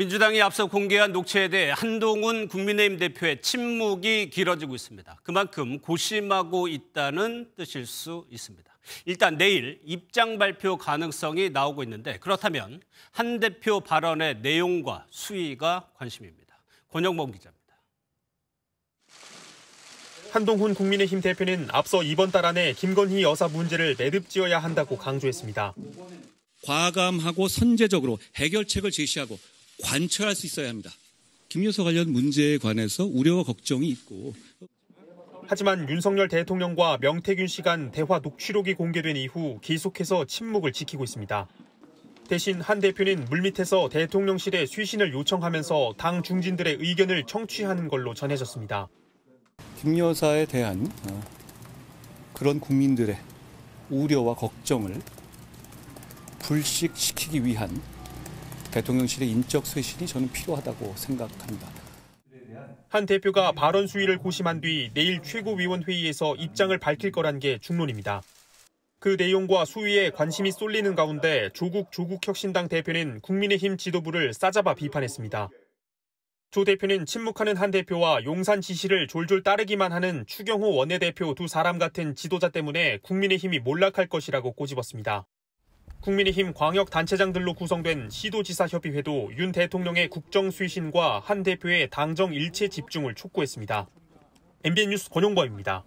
민주당이 앞서 공개한 녹취에 대해 한동훈 국민의힘 대표의 침묵이 길어지고 있습니다. 그만큼 고심하고 있다는 뜻일 수 있습니다. 일단 내일 입장 발표 가능성이 나오고 있는데 그렇다면 한 대표 발언의 내용과 수위가 관심입니다. 권영범 기자입니다. 한동훈 국민의힘 대표는 앞서 이번 달 안에 김건희 여사 문제를 매듭지어야 한다고 강조했습니다. 과감하고 선제적으로 해결책을 제시하고 관철할 수 있어야 합니다. 김여사 관련 문제에 관해서 우려와 걱정이 있고 하지만 윤석열 대통령과 명태균 씨간 대화 녹취록이 공개된 이후 계속해서 침묵을 지키고 있습니다. 대신 한 대표는 물밑에서 대통령실에 수신을 요청하면서 당 중진들의 의견을 청취하는 걸로 전해졌습니다. 김 여사에 대한 어, 그런 국민들의 우려와 걱정을 불식시키기 위한 대통령실의 인적 쇄신이 저는 필요하다고 생각합니다. 한 대표가 발언 수위를 고심한 뒤 내일 최고위원회의에서 입장을 밝힐 거란 게 중론입니다. 그 내용과 수위에 관심이 쏠리는 가운데 조국 조국혁신당 대표는 국민의힘 지도부를 싸잡아 비판했습니다. 조 대표는 침묵하는 한 대표와 용산 지시를 졸졸 따르기만 하는 추경호 원내대표 두 사람 같은 지도자 때문에 국민의힘이 몰락할 것이라고 꼬집었습니다. 국민의힘 광역단체장들로 구성된 시도지사협의회도 윤 대통령의 국정 수신과 한 대표의 당정 일체 집중을 촉구했습니다. MBN 뉴스 권용범입니다.